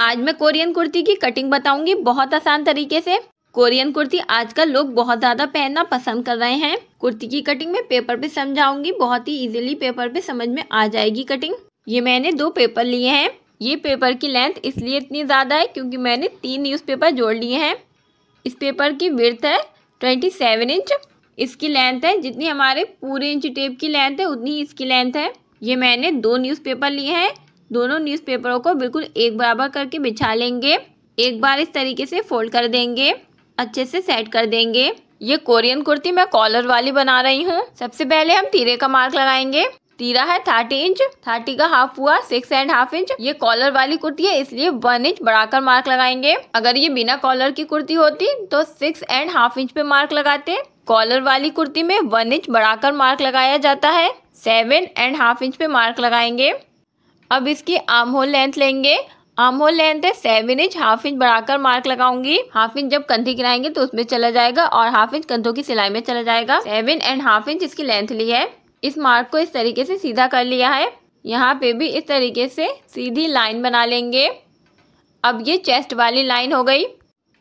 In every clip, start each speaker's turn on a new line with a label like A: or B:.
A: आज मैं कोरियन कुर्ती की कटिंग बताऊंगी बहुत आसान तरीके से कोरियन कुर्ती आजकल लोग बहुत ज़्यादा पहनना पसंद कर रहे हैं कुर्ती की कटिंग में पेपर पे समझाऊंगी बहुत ही इजीली पेपर पे समझ में आ जाएगी कटिंग ये मैंने दो पेपर लिए हैं ये पेपर की लेंथ इसलिए इतनी ज़्यादा है क्योंकि मैंने तीन पेपर जोड़ लिए हैं इस पेपर की विर्थ है ट्वेंटी सेवन इंच इसकी लेंथ है जितनी हमारे पूरे इंच टेप की लेंथ है उतनी इसकी लेंथ है ये मैंने दो न्यूज़पेपर लिए हैं दोनों न्यूज़पेपरों को बिल्कुल एक बराबर करके बिछा लेंगे एक बार इस तरीके से फोल्ड कर देंगे अच्छे से सेट कर देंगे ये कोरियन कुर्ती मैं कॉलर वाली बना रही हूँ सबसे पहले हम तीरे का मार्क लगाएंगे तीरा है थर्टी इंच थर्टी का हाफ हुआ सिक्स एंड हाफ इंच ये कॉलर वाली कुर्ती है इसलिए वन इंच बढ़ाकर मार्क लगाएंगे अगर ये बिना कॉलर की कुर्ती होती तो सिक्स एंड हाफ इंच पे मार्क लगाते कॉलर वाली कुर्ती में वन इंच बढ़ाकर मार्क लगाया जाता है सेवन एंड हाफ इंच पे मार्क लगाएंगे अब इसकी आर्म होल लेंथ लेंगे आर्म होल लेंथ है सेवन इंच हाफ इंच बढ़ाकर मार्क लगाऊंगी हाफ इंच जब कंधे गिराएंगे तो उसमें चला जाएगा और हाफ इंच कंधों की सिलाई में चला जाएगा सेवन एंड हाफ इंच इसकी लेंथ ली है इस मार्क को इस तरीके से सीधा कर लिया है यहाँ पे भी इस तरीके से सीधी लाइन बना लेंगे अब ये चेस्ट वाली लाइन हो गई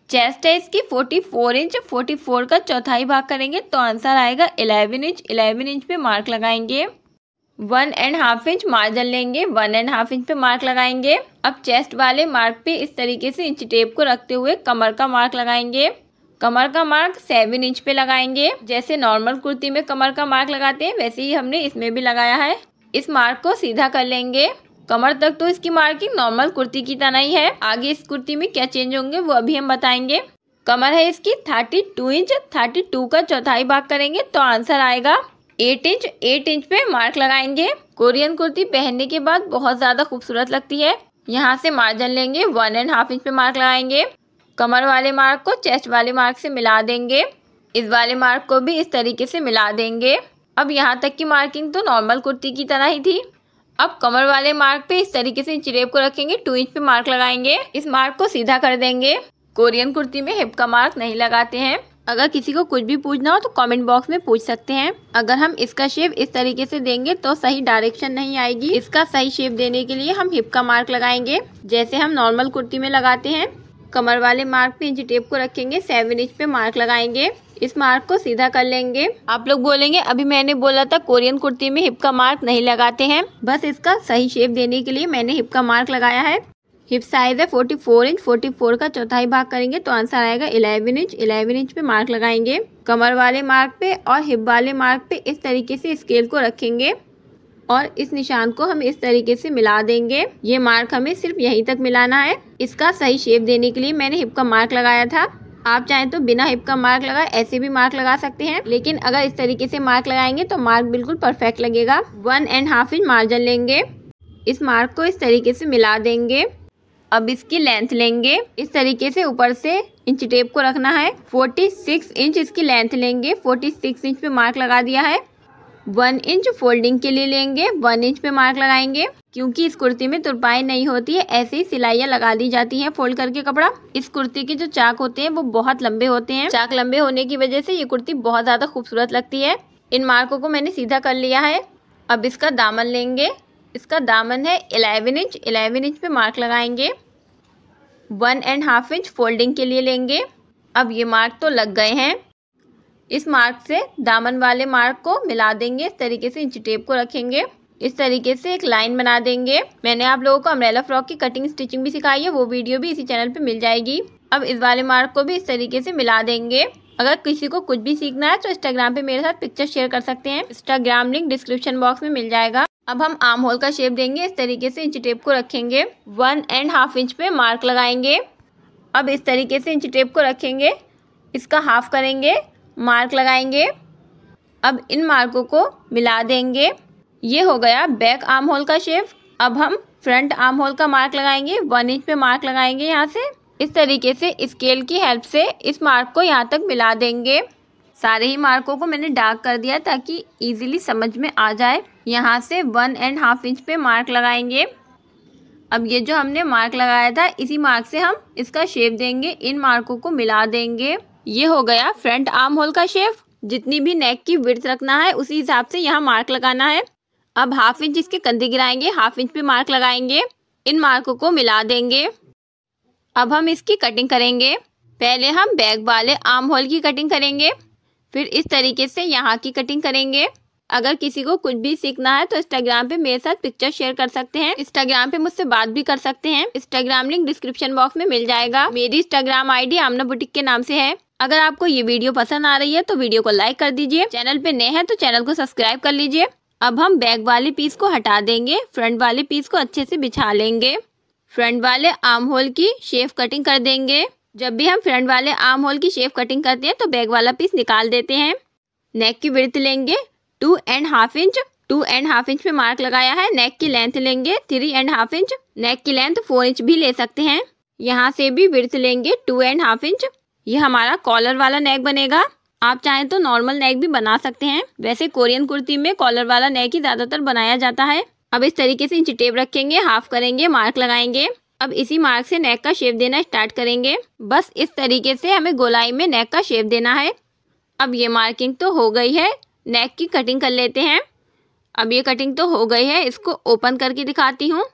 A: चेस्ट है इसकी 44 इंच 44 का चौथाई भाग करेंगे तो आंसर आएगा 11 इंच 11 इंच पे मार्क लगाएंगे one and half inch margin लेंगे वन एंड हाफ इंच पे मार्क लगाएंगे अब चेस्ट वाले मार्क पे इस तरीके से इंच टेप को रखते हुए कमर का मार्क लगाएंगे कमर का मार्क सेवन इंच पे लगाएंगे जैसे नॉर्मल कुर्ती में कमर का मार्क लगाते हैं वैसे ही हमने इसमें भी लगाया है इस मार्क को सीधा कर लेंगे कमर तक तो इसकी मार्किंग नॉर्मल कुर्ती की तरह ही है आगे इस कुर्ती में क्या चेंज होंगे वो अभी हम बताएंगे कमर है इसकी thirty two inch thirty two का चौथाई भाग करेंगे तो आंसर आएगा एट इंच एट इंच पे मार्क लगाएंगे कोरियन कुर्ती पहनने के बाद बहुत ज़्यादा खूबसूरत लगती है यहाँ से मार्जिन लेंगे वन एंड हाफ इंच पे मार्क लगाएंगे कमर वाले मार्क को चेस्ट वाले मार्क से मिला देंगे इस वाले मार्क को भी इस तरीके से मिला देंगे अब यहाँ तक की मार्किंग तो नॉर्मल कुर्ती की तरह ही थी अब कमर वाले मार्क पे इस तरीके से चिरेप को रखेंगे टू इंच पे मार्क लगाएंगे इस मार्क को सीधा कर देंगे कोरियन कुर्ती में हिप का मार्क नहीं लगाते हैं अगर किसी को कुछ भी पूछना हो तो कमेंट बॉक्स में पूछ सकते हैं अगर हम इसका शेप इस तरीके से देंगे तो सही डायरेक्शन नहीं आएगी इसका सही शेप देने के लिए हम हिप का मार्क लगाएंगे जैसे हम नॉर्मल कुर्ती में लगाते हैं कमर वाले मार्क पे इंच टेप को रखेंगे सेवन इंच पे मार्क लगाएंगे इस मार्क को सीधा कर लेंगे आप लोग बोलेंगे अभी मैंने बोला था कोरियन कुर्ती में हिप का मार्क नहीं लगाते हैं बस इसका सही शेप देने के लिए मैंने हिप का मार्क लगाया है हिप साइज है forty four inch forty four का चौथाई भाग करेंगे तो आंसर आएगा इलेवन इंच इलेवन इंच पे मार्क लगाएंगे कमर वाले मार्क पे और हिप वाले मार्क पे इस तरीके से स्केल को रखेंगे और इस निशान को हम इस तरीके से मिला देंगे ये मार्क हमें सिर्फ यहीं तक मिलाना है इसका सही शेप देने के लिए मैंने हिप का मार्क लगाया था आप चाहें तो बिना हिप का मार्क लगाए ऐसे भी मार्क लगा सकते हैं लेकिन अगर इस तरीके से मार्क लगाएंगे तो मार्क बिल्कुल परफेक्ट लगेगा one and half inch margin लेंगे इस मार्क को इस तरीके से मिला देंगे अब इसकी लेंथ लेंगे इस तरीके से ऊपर से इंच टेप को रखना है 46 इंच इसकी लेंथ लेंगे 46 इंच पे मार्क लगा दिया है वन इंच फोल्डिंग के लिए लेंगे वन इंच पे मार्क लगाएंगे क्योंकि इस कुर्ती में तुरपाई नहीं होती है ऐसे ही सिलाइया लगा दी जाती हैं फोल्ड करके कपड़ा इस कुर्ती के जो चाक होते हैं वो बहुत लंबे होते हैं चाक लंबे होने की वजह से ये कुर्ती बहुत ज़्यादा खूबसूरत लगती है इन मार्कों को मैंने सीधा कर लिया है अब इसका दामन लेंगे इसका दामन है एलेवन इंच एलेवन इंच पे मार्क लगाएंगे one and half inch folding के लिए लेंगे अब ये मार्क तो लग गए हैं इस मार्क से दामन वाले मार्क को मिला देंगे इस तरीके से इंच टेप को रखेंगे इस तरीके से एक लाइन बना देंगे मैंने आप लोगों को अम्ब्रेला फ्रॉक की कटिंग स्टिचिंग भी सिखाई है वो वीडियो भी इसी चैनल पे मिल जाएगी अब इस वाले मार्क को भी इस तरीके से मिला देंगे अगर किसी को कुछ भी सीखना है तो इंस्टाग्राम पे मेरे साथ पिक्चर शेयर कर सकते हैं इंस्टाग्राम लिंक डिस्क्रिप्शन बॉक्स में मिल जाएगा अब हम आर्म होल का शेप देंगे इस तरीके से इंची टेप को रखेंगे वन एंड हाफ इंच पे मार्क लगाएंगे अब इस तरीके से इंची टेप को रखेंगे इसका हाफ करेंगे मार्क लगाएंगे अब इन मार्कों को मिला देंगे ये हो गया बैक आर्म होल का शेप अब हम फ्रंट आर्म होल का मार्क लगाएंगे वन इंच पे मार्क लगाएंगे यहाँ से इस तरीके से स्केल की हेल्प से इस मार्क को यहाँ तक मिला देंगे सारे ही मार्कों को मैंने डार्क कर दिया ताकि इजीली समझ में आ जाए यहाँ से वन एंड हाफ इंच पे मार्क लगाएंगे अब ये जो हमने मार्क लगाया था इसी मार्क से हम इसका शेप देंगे इन मार्कों को मिला देंगे ये हो गया फ्रंट आर्म होल का शेप जितनी भी नेक की विर्थ रखना है उसी हिसाब से यहाँ मार्क लगाना है अब हाफ इंच इसके कंधे गिराएंगे हाफ इंच पे मार्क लगाएंगे इन मार्कों को मिला देंगे अब हम इसकी कटिंग करेंगे पहले हम बैक वाले आर्म होल की कटिंग करेंगे फिर इस तरीके से यहाँ की कटिंग करेंगे अगर किसी को कुछ भी सीखना है तो इंस्टाग्राम पे मेरे साथ पिक्चर शेयर कर सकते हैं इंस्टाग्राम पे मुझसे बात भी कर सकते हैं इंस्टाग्राम लिंक डिस्क्रिप्शन बॉक्स में मिल जाएगा मेरी इंस्टाग्राम आईडी आमना बुटीक के नाम से है अगर आपको ये वीडियो पसंद आ रही है तो वीडियो को लाइक कर दीजिए चैनल पे नए हैं तो चैनल को सब्सक्राइब कर लीजिए अब हम बैक वाले पीस को हटा देंगे फ्रंट वाले पीस को अच्छे से बिछा लेंगे फ्रंट वाले आर्म होल की शेप कटिंग कर देंगे जब भी हम फ्रंट वाले आर्म होल की शेप कटिंग करते हैं तो बैक वाला पीस निकाल देते हैं नेक की विर्थ लेंगे two and half inch two and half inch पे मार्क लगाया है नेक की लेंथ लेंगे three and half inch neck की लेंथ फोर इंच भी ले सकते हैं यहाँ से भी विर्थ लेंगे टू एंड हाफ इंच ये हमारा कॉलर वाला नेक बनेगा आप चाहें तो नॉर्मल नेक भी बना सकते हैं वैसे कोरियन कुर्ती में कॉलर वाला नेक ही ज़्यादातर बनाया जाता है अब इस तरीके से इंच टेप रखेंगे हाफ करेंगे मार्क लगाएंगे अब इसी मार्क से नेक का शेप देना स्टार्ट करेंगे बस इस तरीके से हमें गोलाई में नेक का शेप देना है अब ये मार्किंग तो हो गई है नेक की कटिंग कर लेते हैं अब ये कटिंग तो हो गई है इसको ओपन करके दिखाती हूँ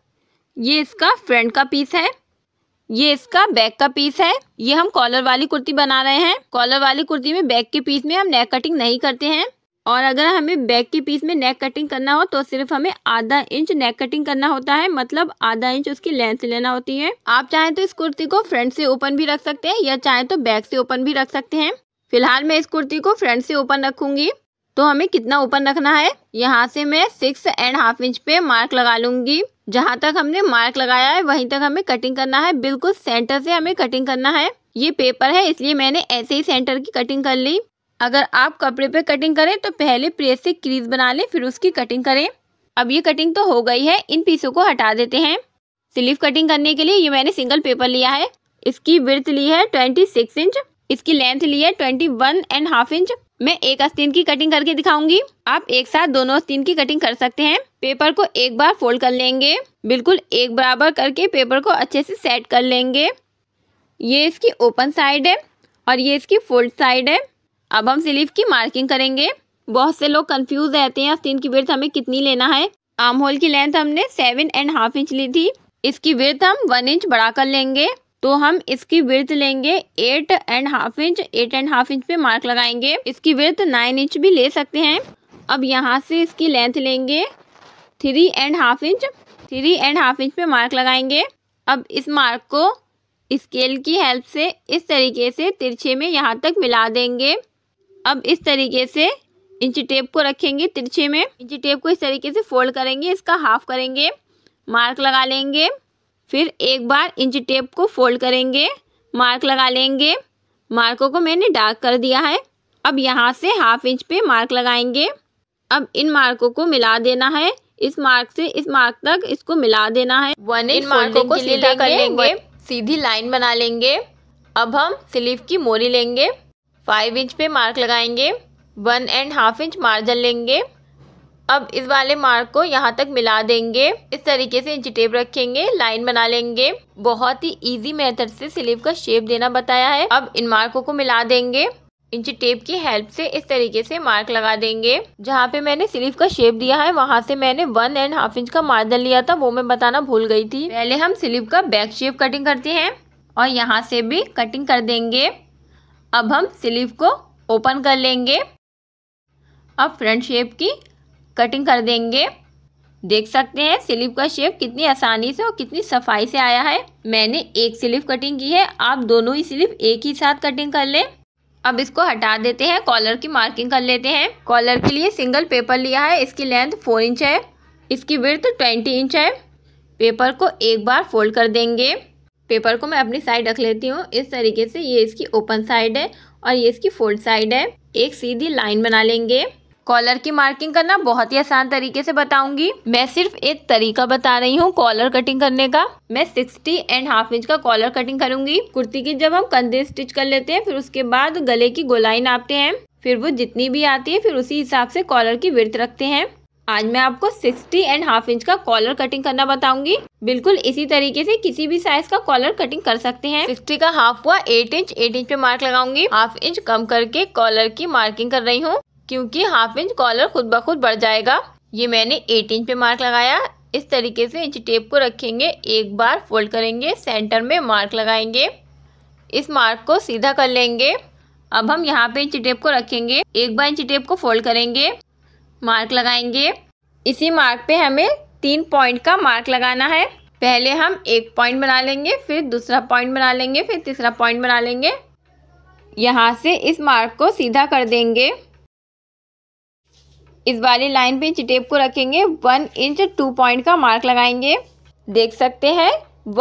A: ये इसका फ्रंट का पीस है ये इसका बैक का पीस है ये हम कॉलर वाली कुर्ती बना रहे हैं कॉलर वाली कुर्ती में बैक के पीस में हम नेक कटिंग नहीं करते हैं और अगर हमें बैक के पीस में नेक कटिंग करना हो तो सिर्फ हमें आधा इंच नेक कटिंग करना होता है मतलब आधा इंच उसकी लेंथ लेना होती है आप चाहें तो इस कुर्ती को फ्रंट से ओपन भी रख सकते हैं या चाहें तो बैक से ओपन भी रख सकते हैं फिलहाल मैं इस कुर्ती को फ्रंट से ओपन रखूंगी तो हमें कितना ओपन रखना है यहाँ से मैं सिक्स एंड हाफ इंच पे मार्क लगा लूंगी जहाँ तक हमने मार्क लगाया है वहीं तक हमें कटिंग करना है बिल्कुल सेंटर से हमें कटिंग करना है ये पेपर है इसलिए मैंने ऐसे ही सेंटर की कटिंग कर ली अगर आप कपड़े पे कटिंग करें तो पहले प्रेस से क्रीज बना लें फिर उसकी कटिंग करें अब ये कटिंग तो हो गई है इन पीसों को हटा देते हैं स्लीव कटिंग करने के लिए ये मैंने सिंगल पेपर लिया है इसकी विर्थ ली है ट्वेंटी सिक्स इंच इसकी लेंथ ली है twenty one and half inch मैं एक आस्तीन की कटिंग करके दिखाऊंगी आप एक साथ दोनों आस्तीन की कटिंग कर सकते हैं पेपर को एक बार फोल्ड कर लेंगे बिल्कुल एक बराबर करके पेपर को अच्छे से सेट कर लेंगे ये इसकी ओपन साइड है और ये इसकी फोल्ड साइड है अब हम स्लीव की मार्किंग करेंगे बहुत से लोग कंफ्यूज रहते हैं आस्तीन की विर्थ हमें कितनी लेना है आर्म होल की लेंथ हमने सेवन एंड हाफ इंच ली थी इसकी विर्थ हम वन इंच बढ़ा कर लेंगे तो हम इसकी विर्थ लेंगे eight and half inch eight and half inch पे मार्क लगाएंगे इसकी विर्थ नाइन इंच भी ले सकते हैं अब यहाँ से इसकी लेंथ लेंगे three and half inch three and half inch पे मार्क लगाएंगे अब इस मार्क को स्केल की हेल्प से इस तरीके से तिरछे में यहाँ तक मिला देंगे अब इस तरीके से इंची टेप को रखेंगे तिरछे में इंची टेप को इस तरीके से फोल्ड करेंगे इसका हाफ करेंगे मार्क लगा लेंगे फिर एक बार इंची टेप को फोल्ड करेंगे मार्क लगा लेंगे मार्कों को मैंने डार्क कर दिया है अब यहाँ से हाफ इंच पे मार्क लगाएंगे अब इन मार्कों को मिला देना है इस मार्क से इस मार्क तक इसको मिला देना है वन इन मार्कों को सीधा कर लेंगे सीधी लाइन बना लेंगे अब हम स्लीव की मोरी लेंगे फाइव इंच पे मार्क लगाएंगे one and half inch margin लेंगे अब इस वाले मार्क को यहाँ तक मिला देंगे इस तरीके से इंची टेप रखेंगे लाइन बना लेंगे बहुत ही इजी मेथड से स्लीव का शेप देना बताया है अब इन मार्कों को मिला देंगे इंची टेप की हेल्प से इस तरीके से मार्क लगा देंगे जहाँ पे मैंने स्लीव का शेप दिया है वहाँ से मैंने वन एंड हाफ इंच का मार्जिन लिया था वो मैं बताना भूल गई थी पहले हम स्लीव का बैक शेप कटिंग करते हैं और यहाँ से भी कटिंग कर देंगे अब हम स्लीव को ओपन कर लेंगे अब फ्रंट शेप की कटिंग कर देंगे देख सकते हैं स्लीव का शेप कितनी आसानी से और कितनी सफाई से आया है मैंने एक स्लीव कटिंग की है आप दोनों ही स्लीव एक ही साथ कटिंग कर लें अब इसको हटा देते हैं कॉलर की मार्किंग कर लेते हैं कॉलर के लिए सिंगल पेपर लिया है इसकी लेंथ फोर इंच है इसकी विर्थ ट्वेंटी इंच है पेपर को एक बार फोल्ड कर देंगे पेपर को मैं अपनी साइड रख लेती हूँ इस तरीके से ये इसकी ओपन साइड है और ये इसकी फोल्ड साइड है एक सीधी लाइन बना लेंगे कॉलर की मार्किंग करना बहुत ही आसान तरीके से बताऊंगी मैं सिर्फ एक तरीका बता रही हूँ कॉलर कटिंग करने का मैं सिक्सटी एंड हाफ इंच का कॉलर कटिंग करूंगी कुर्ती की जब हम कंधे स्टिच कर लेते हैं फिर उसके बाद गले की गोलाई नापते हैं फिर वो जितनी भी आती है फिर उसी हिसाब से कॉलर की विर्थ रखते हैं आज मैं आपको 60 एंड हाफ इंच का कॉलर कटिंग करना बताऊंगी बिल्कुल इसी तरीके से किसी भी साइज का कॉलर कटिंग कर सकते हैं 60 का हाफ हुआ 8 इंच 8 इंच पे मार्क लगाऊंगी हाफ इंच कम करके कॉलर की मार्किंग कर रही हूँ क्योंकि हाफ इंच कॉलर खुद ब खुद बढ़ जाएगा ये मैंने 8 इंच पे मार्क लगाया इस तरीके से इंच टेप को रखेंगे एक बार फोल्ड करेंगे सेंटर में मार्क लगाएंगे इस मार्क को सीधा कर लेंगे अब हम यहाँ पे इंच टेप को रखेंगे एक बार इंच टेप को फोल्ड करेंगे मार्क लगाएंगे इसी मार्क पे हमें तीन पॉइंट का मार्क लगाना है पहले हम एक पॉइंट बना लेंगे फिर दूसरा पॉइंट बना लेंगे फिर तीसरा पॉइंट बना लेंगे यहाँ से इस मार्क को सीधा कर देंगे इस वाली लाइन पे इंच टेप को रखेंगे वन इंच टू पॉइंट का मार्क लगाएंगे देख सकते हैं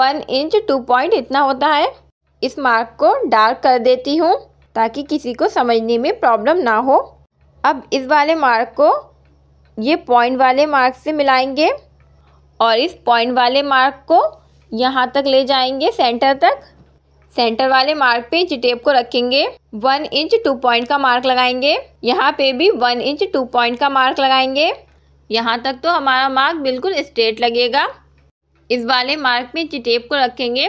A: वन इंच टू पॉइंट इतना होता है इस मार्क को डार्क कर देती हूँ ताकि किसी को समझने में प्रॉब्लम ना हो अब इस वाले मार्क को ये पॉइंट वाले मार्क से मिलाएंगे और इस पॉइंट वाले मार्क को यहाँ तक ले जाएंगे सेंटर तक सेंटर वाले मार्क पे इंच टेप को रखेंगे वन इंच टू पॉइंट का मार्क लगाएंगे यहाँ पे भी वन इंच टू पॉइंट का मार्क लगाएंगे यहाँ तक तो हमारा मार्क बिल्कुल स्ट्रेट लगेगा इस वाले मार्क पे इंच टेप को रखेंगे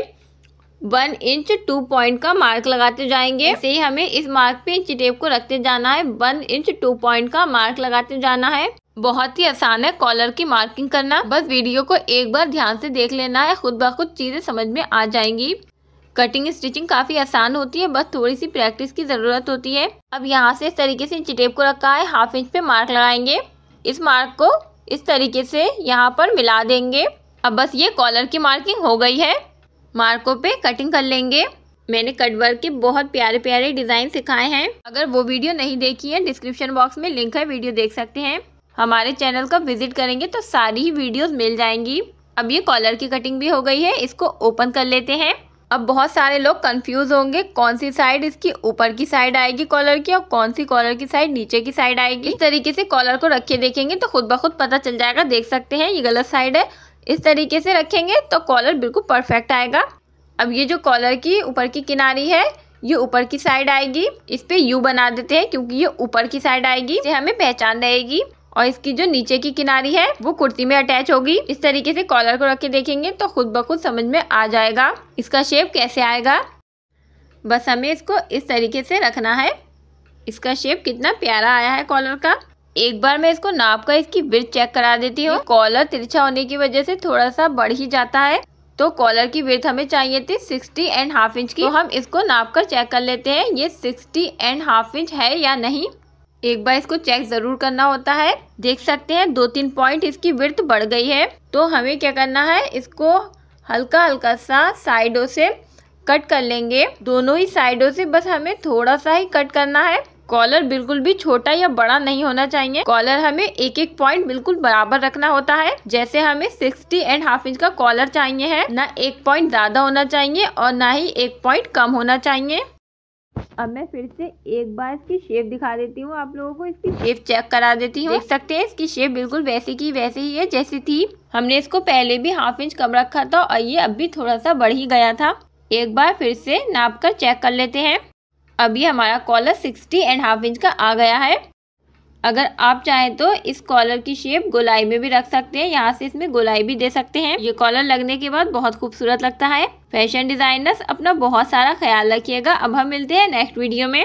A: वन इंच टू पॉइंट का मार्क लगाते जाएंगे ऐसे ही हमें इस मार्क पे इंच टेप को रखते जाना है वन इंच टू पॉइंट का मार्क लगाते जाना है बहुत ही आसान है कॉलर की मार्किंग करना बस वीडियो को एक बार ध्यान से देख लेना है खुद ब खुद चीज़ें समझ में आ जाएंगी कटिंग स्टिचिंग काफ़ी आसान होती है बस थोड़ी सी प्रैक्टिस की ज़रूरत होती है अब यहाँ से इस तरीके से इंच टेप को रखा है हाफ इंच पे मार्क लगाएंगे इस मार्क को इस तरीके से यहाँ पर मिला देंगे अब बस ये कॉलर की मार्किंग हो गई है मार्कों पे कटिंग कर लेंगे मैंने कटवर्क के बहुत प्यारे प्यारे डिज़ाइन सिखाए हैं अगर वो वीडियो नहीं देखी है डिस्क्रिप्शन बॉक्स में लिंक है वीडियो देख सकते हैं हमारे चैनल का विज़िट करेंगे तो सारी ही वीडियोस मिल जाएंगी अब ये कॉलर की कटिंग भी हो गई है इसको ओपन कर लेते हैं अब बहुत सारे लोग कंफ्यूज होंगे कौन सी साइड इसकी ऊपर की साइड आएगी कॉलर की और कौन सी कॉलर की साइड नीचे की साइड आएगी इस तरीके से कॉलर को रखे देखेंगे तो खुद ब खुद पता चल जाएगा देख सकते हैं ये गलत साइड है इस तरीके से रखेंगे तो कॉलर बिल्कुल परफेक्ट आएगा अब ये जो कॉलर की ऊपर की किनारी है ये ऊपर की साइड आएगी इस पे यू बना देते हैं क्योंकि ये ऊपर की साइड आएगी हमें पहचान रहेगी और इसकी जो नीचे की किनारी है वो कुर्ती में अटैच होगी इस तरीके से कॉलर को रख के देखेंगे तो खुद ब खुद समझ में आ जाएगा इसका शेप कैसे आएगा बस हमें इसको इस तरीके से रखना है इसका शेप कितना प्यारा आया है कॉलर का एक बार मैं इसको नाप का इसकी विर्थ चेक करा देती हूँ कॉलर तिरछा होने की वजह से थोड़ा सा बढ़ ही जाता है तो कॉलर की विर्थ हमें चाहिए थी सिक्सटी एंड हाफ इंच की तो हम इसको नाप कर चेक कर लेते हैं ये सिक्सटी एंड हाफ इंच है या नहीं एक बार इसको चेक ज़रूर करना होता है देख सकते हैं दो तीन पॉइंट इसकी वृत्त बढ़ गई है तो हमें क्या करना है इसको हल्का हल्का सा साइडों से कट कर लेंगे दोनों ही साइडों से बस हमें थोड़ा सा ही कट करना है कॉलर बिल्कुल भी छोटा या बड़ा नहीं होना चाहिए कॉलर हमें एक एक पॉइंट बिल्कुल बराबर रखना होता है जैसे हमें सिक्सटी एंड हाफ इंच का कॉलर चाहिए है ना एक पॉइंट ज्यादा होना चाहिए और ना ही एक पॉइंट कम होना चाहिए अब मैं फिर से एक बार इसकी शेप दिखा देती हूँ आप लोगों को इसकी शेप चेक करा देती हूँ देख सकते हैं इसकी शेप बिल्कुल वैसे की वैसे ही है जैसी थी हमने इसको पहले भी हाफ इंच कम रखा था और ये अब भी थोड़ा सा बढ़ ही गया था एक बार फिर से नाप कर चेक कर लेते हैं अभी हमारा collar sixty and half inch का आ गया है अगर आप चाहें तो इस कॉलर की शेप गोलाई में भी रख सकते हैं यहाँ से इसमें गोलाई भी दे सकते हैं ये कॉलर लगने के बाद बहुत खूबसूरत लगता है फैशन डिजाइनर्स अपना बहुत सारा ख्याल रखिएगा अब हम मिलते हैं नेक्स्ट वीडियो में